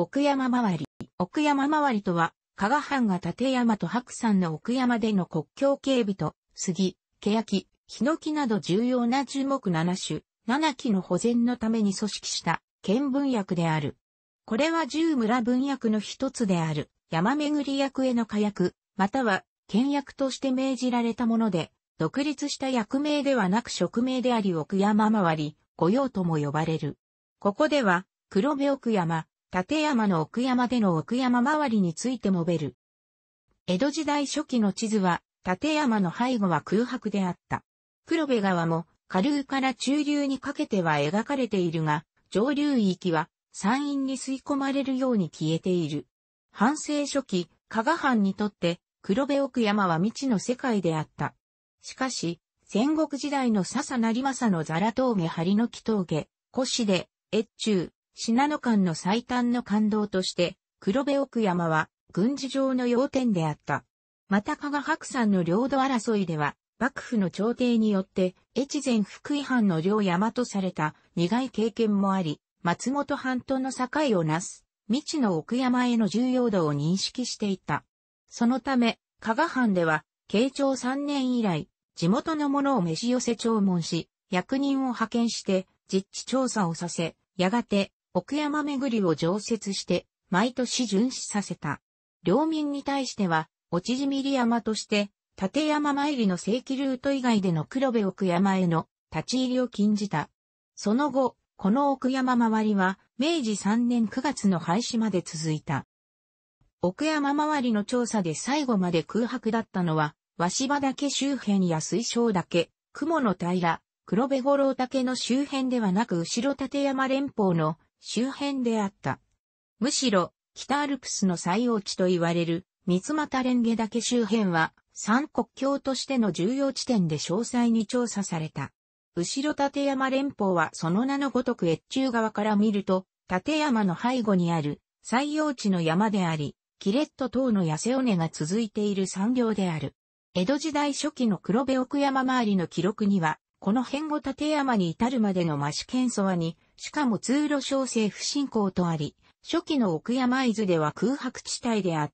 奥山周り。奥山周りとは、加賀藩が立山と白山の奥山での国境警備と、杉、欅、ヒノキなど重要な樹木7種、7木の保全のために組織した、県分役である。これは十村文役の一つである、山巡り役への火薬、または、県役として命じられたもので、独立した役名ではなく職名であり奥山周り、御用とも呼ばれる。ここでは、黒部奥山、立山の奥山での奥山周りについてもべる。江戸時代初期の地図は、立山の背後は空白であった。黒部川も、下流から中流にかけては描かれているが、上流域は山陰に吸い込まれるように消えている。反省初期、加賀藩にとって黒部奥山は未知の世界であった。しかし、戦国時代の笹成政のザラ峠張の木峠、越で、越中、信濃間の最短の感動として、黒部奥山は軍事上の要点であった。また加賀白山の領土争いでは、幕府の朝廷によって、越前福井藩の領山とされた苦い経験もあり、松本半島の境をなす、未知の奥山への重要度を認識していた。そのため、加賀藩では、慶長3年以来、地元の者を召し寄せ弔問し、役人を派遣して、実地調査をさせ、やがて、奥山巡りを常設して、毎年巡視させた。領民に対しては、ち縮みり山として、立山参りの正規ルート以外での黒部奥山への立ち入りを禁じた。その後、この奥山周りは、明治3年9月の廃止まで続いた。奥山周りの調査で最後まで空白だったのは、和芝岳周辺や水晶岳、雲の平、黒部五郎岳の周辺ではなく後ろ立山連峰の周辺であった。むしろ、北アルプスの最用地と言われる、三俣蓮華岳周辺は、三国境としての重要地点で詳細に調査された。後ろ立山連峰はその名のごとく越中側から見ると、立山の背後にある採用地の山であり、キレット等の痩せ尾根が続いている産業である。江戸時代初期の黒部奥山周りの記録には、この辺後立山に至るまでの増県蘇和に、しかも通路小政府信仰とあり、初期の奥山伊豆では空白地帯であっ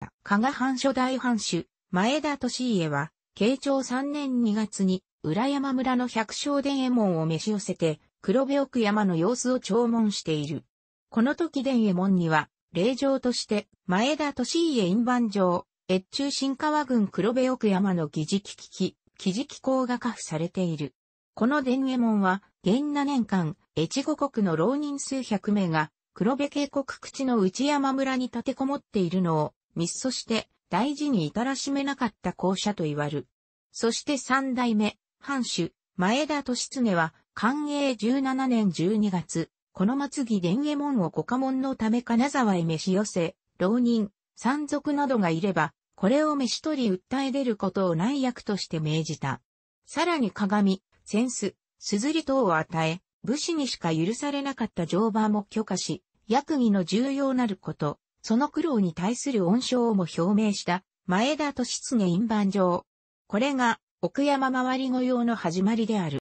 た。加賀藩初代藩主、前田利家は、慶長3年2月に、裏山村の百姓伝右衛門を召し寄せて、黒部奥山の様子を弔問している。この時伝右衛門には、霊場として、前田利家印番城、越中新川郡黒部奥山の疑事聞き、木事機構が下付されている。この伝右衛門は、元7年間、越後国の浪人数百名が、黒部渓谷口の内山村に立てこもっているのを、密訴して、大事に至らしめなかった校舎と言わる。そして三代目、藩主、前田利常は、寛永17年12月、この末木伝右衛門を五家門のため金沢へ召し寄せ、浪人、山賊などがいれば、これを召し取り訴え出ることを内役として命じた。さらに鏡、扇子、硯等を与え、武士にしか許されなかった乗馬も許可し、役儀の重要なること、その苦労に対する恩賞をも表明した、前田利常印判状。これが、奥山回り御用の始まりである。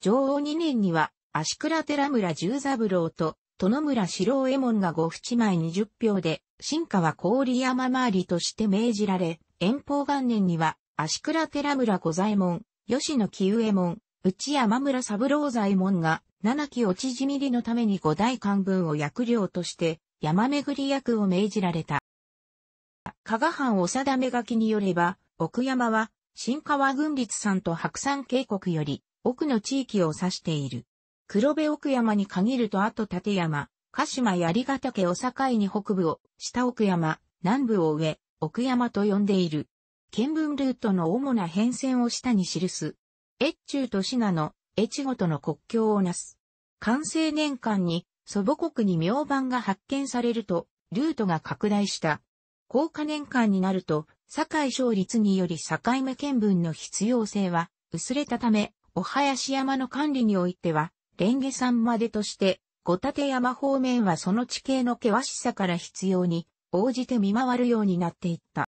女王二年には、足倉寺村十三郎と、殿村四郎右衛門が五淵前二十票で、新川郡山回りとして命じられ、遠方元年には、足倉寺村五左衛門、吉野木右衛門、内山村三郎左衛門が、七期落ちみりのために五大官分を役領として、山巡り役を命じられた。加賀藩お定め書きによれば、奥山は、新川軍立山と白山渓谷より、奥の地域を指している。黒部奥山に限るとあと立山、鹿島槍ヶ岳を境に北部を、下奥山、南部を上、奥山と呼んでいる。見聞ルートの主な変遷を下に記す。越中と信濃、越後との国境をなす。完成年間に祖母国に名番が発見されると、ルートが拡大した。高下年間になると、堺勝率により境目見分の必要性は薄れたため、お林山の管理においては、蓮華山までとして、御立山方面はその地形の険しさから必要に応じて見回るようになっていった。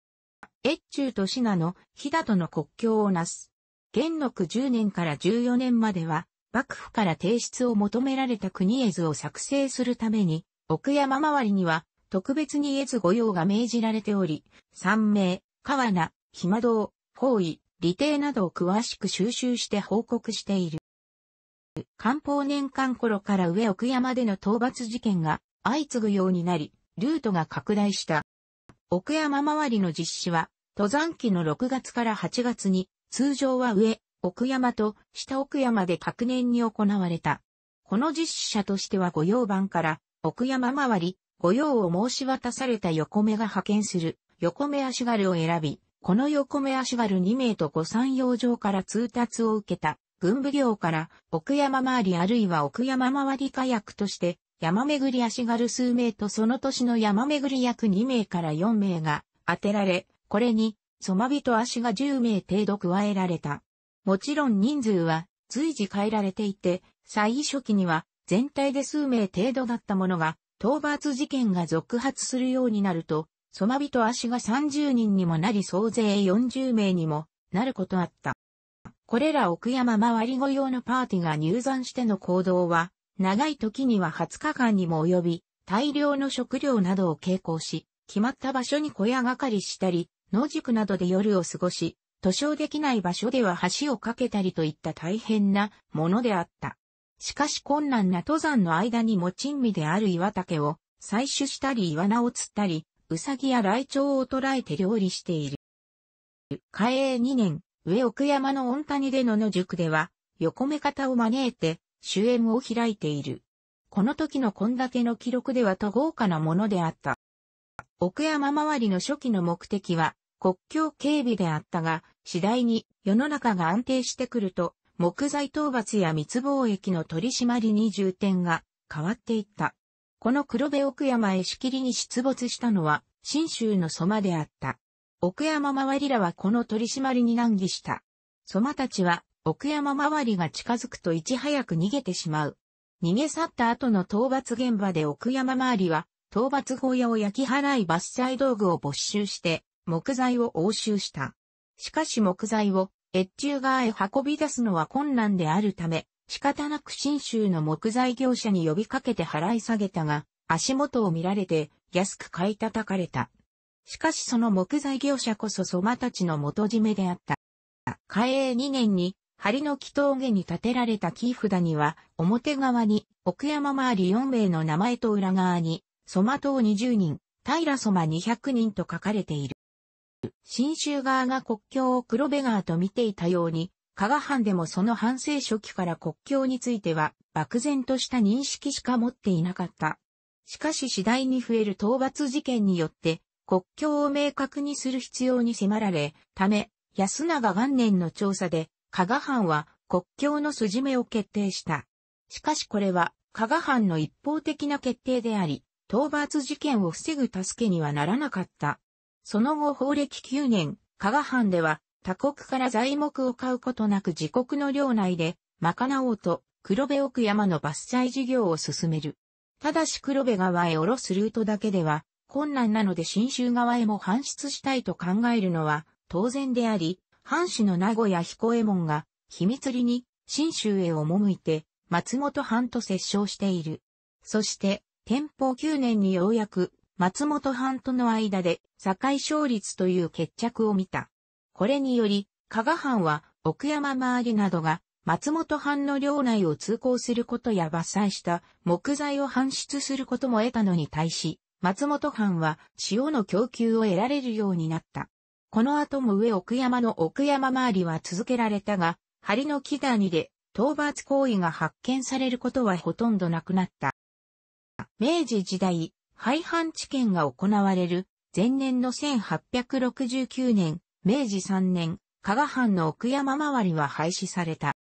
越中と信濃、飛騨との国境をなす。元禄10年から14年までは、幕府から提出を求められた国絵図を作成するために、奥山周りには、特別に絵図御用が命じられており、三名、河名、暇道、方位、理定などを詳しく収集して報告している。官報年間頃から上奥山での討伐事件が相次ぐようになり、ルートが拡大した。奥山周りの実施は、登山期の6月から8月に、通常は上、奥山と下奥山で各年に行われた。この実施者としては御用番から奥山周り、御用を申し渡された横目が派遣する横目足軽を選び、この横目足軽2名と御山養場から通達を受けた。文武業から奥山回りあるいは奥山回り火薬として山巡り足軽数名とその年の山巡り役2名から4名が当てられ、これに、染まビと足が10名程度加えられた。もちろん人数は随時変えられていて、最初期には全体で数名程度だったものが、討伐事件が続発するようになると、染まビと足が30人にもなり総勢40名にもなることあった。これら奥山周り御用のパーティが入山しての行動は、長い時には20日間にも及び、大量の食料などを携行し、決まった場所に小屋がかりしたり、野宿などで夜を過ごし、図書できない場所では橋を架けたりといった大変なものであった。しかし困難な登山の間にも珍味である岩竹を採取したり岩菜を釣ったり、ウサギやライチョウを捕らえて料理している。嘉永2年、上奥山の御谷で野の塾では、横目方を招いて、主演を開いている。この時の献立の記録ではと豪華なものであった。奥山周りの初期の目的は、国境警備であったが、次第に世の中が安定してくると、木材討伐や密貿易の取り締まりに重点が変わっていった。この黒部奥山へしきりに出没したのは、新州のそ我であった。奥山周りらはこの取り締まりに難儀した。そまたちは、奥山周りが近づくといち早く逃げてしまう。逃げ去った後の討伐現場で奥山周りは、討伐法屋を焼き払い伐採道具を没収して、木材を押収した。しかし木材を、越中側へ運び出すのは困難であるため、仕方なく新州の木材業者に呼びかけて払い下げたが、足元を見られて安く買い叩かれた。しかしその木材業者こそ蘇馬たちの元締めであった。嘉永2年に、針の木峠に建てられた木札には、表側に、奥山周り4名の名前と裏側に、蘇馬党20人、平蘇馬200人と書かれている。新州側が国境を黒部川と見ていたように、加賀藩でもその反政初期から国境については、漠然とした認識しか持っていなかった。しかし次第に増える討伐事件によって、国境を明確にする必要に迫られ、ため、安永元年の調査で、加賀藩は国境の筋目を決定した。しかしこれは、加賀藩の一方的な決定であり、討伐事件を防ぐ助けにはならなかった。その後法暦9年、加賀藩では、他国から材木を買うことなく自国の領内で、賄おうと、黒部奥山の伐採事業を進める。ただし黒部川へ下ろすルートだけでは、困難なので新州側へも搬出したいと考えるのは当然であり、藩士の名古屋彦右衛門が秘密裏に新州へ赴いて松本藩と折衝している。そして、天保9年にようやく松本藩との間で境勝率という決着を見た。これにより、加賀藩は奥山周りなどが松本藩の領内を通行することや伐採した木材を搬出することも得たのに対し、松本藩は塩の供給を得られるようになった。この後も上奥山の奥山周りは続けられたが、針の木谷で討伐行為が発見されることはほとんどなくなった。明治時代、廃藩置県が行われる前年の1869年、明治3年、加賀藩の奥山周りは廃止された。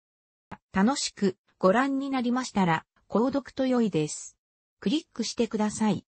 楽しくご覧になりましたら、購読と良いです。クリックしてください。